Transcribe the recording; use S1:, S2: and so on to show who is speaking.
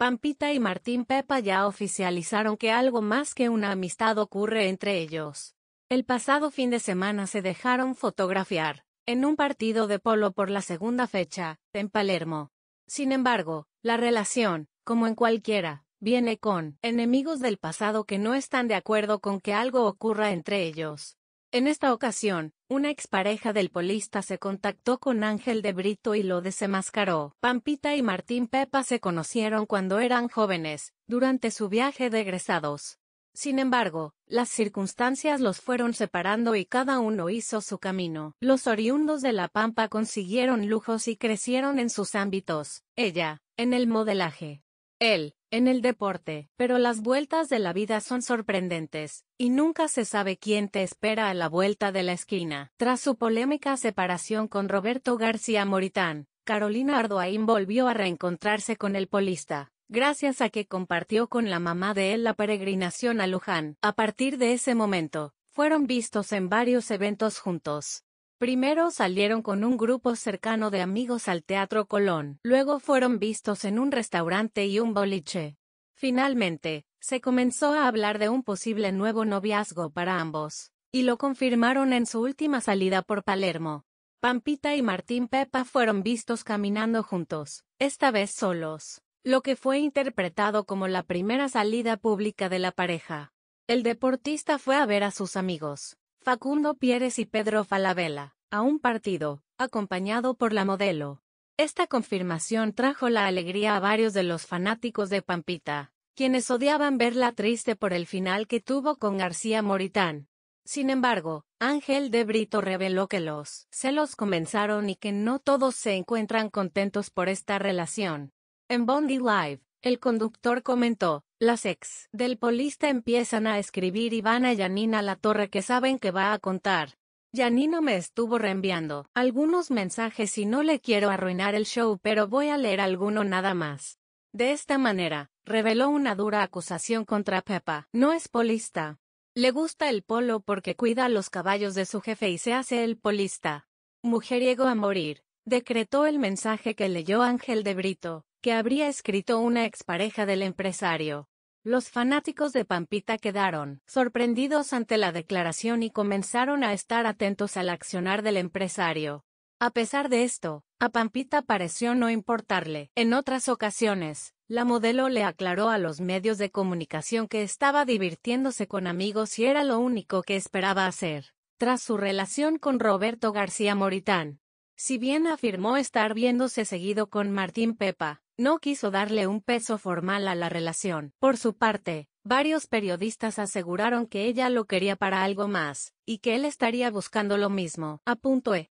S1: Pampita y Martín Pepa ya oficializaron que algo más que una amistad ocurre entre ellos. El pasado fin de semana se dejaron fotografiar, en un partido de polo por la segunda fecha, en Palermo. Sin embargo, la relación, como en cualquiera, viene con enemigos del pasado que no están de acuerdo con que algo ocurra entre ellos. En esta ocasión, una expareja del polista se contactó con Ángel de Brito y lo desenmascaró. Pampita y Martín Pepa se conocieron cuando eran jóvenes, durante su viaje de egresados. Sin embargo, las circunstancias los fueron separando y cada uno hizo su camino. Los oriundos de La Pampa consiguieron lujos y crecieron en sus ámbitos, ella, en el modelaje. Él, en el deporte, pero las vueltas de la vida son sorprendentes, y nunca se sabe quién te espera a la vuelta de la esquina. Tras su polémica separación con Roberto García Moritán, Carolina Ardoain volvió a reencontrarse con el polista, gracias a que compartió con la mamá de él la peregrinación a Luján. A partir de ese momento, fueron vistos en varios eventos juntos. Primero salieron con un grupo cercano de amigos al Teatro Colón, luego fueron vistos en un restaurante y un boliche. Finalmente, se comenzó a hablar de un posible nuevo noviazgo para ambos, y lo confirmaron en su última salida por Palermo. Pampita y Martín Pepa fueron vistos caminando juntos, esta vez solos, lo que fue interpretado como la primera salida pública de la pareja. El deportista fue a ver a sus amigos, Facundo Pieres y Pedro Falabella, a un partido, acompañado por la modelo. Esta confirmación trajo la alegría a varios de los fanáticos de Pampita, quienes odiaban verla triste por el final que tuvo con García Moritán. Sin embargo, Ángel de Brito reveló que los celos comenzaron y que no todos se encuentran contentos por esta relación. En Bondi Live, el conductor comentó, las ex del polista empiezan a escribir y van a Yanina La Torre que saben que va a contar. Yanina me estuvo reenviando algunos mensajes y no le quiero arruinar el show pero voy a leer alguno nada más. De esta manera, reveló una dura acusación contra Pepa. No es polista. Le gusta el polo porque cuida a los caballos de su jefe y se hace el polista. Mujeriego a morir, decretó el mensaje que leyó Ángel de Brito que habría escrito una expareja del empresario. Los fanáticos de Pampita quedaron sorprendidos ante la declaración y comenzaron a estar atentos al accionar del empresario. A pesar de esto, a Pampita pareció no importarle. En otras ocasiones, la modelo le aclaró a los medios de comunicación que estaba divirtiéndose con amigos y era lo único que esperaba hacer, tras su relación con Roberto García Moritán. Si bien afirmó estar viéndose seguido con Martín Pepa, no quiso darle un peso formal a la relación. Por su parte, varios periodistas aseguraron que ella lo quería para algo más, y que él estaría buscando lo mismo. Apunto E.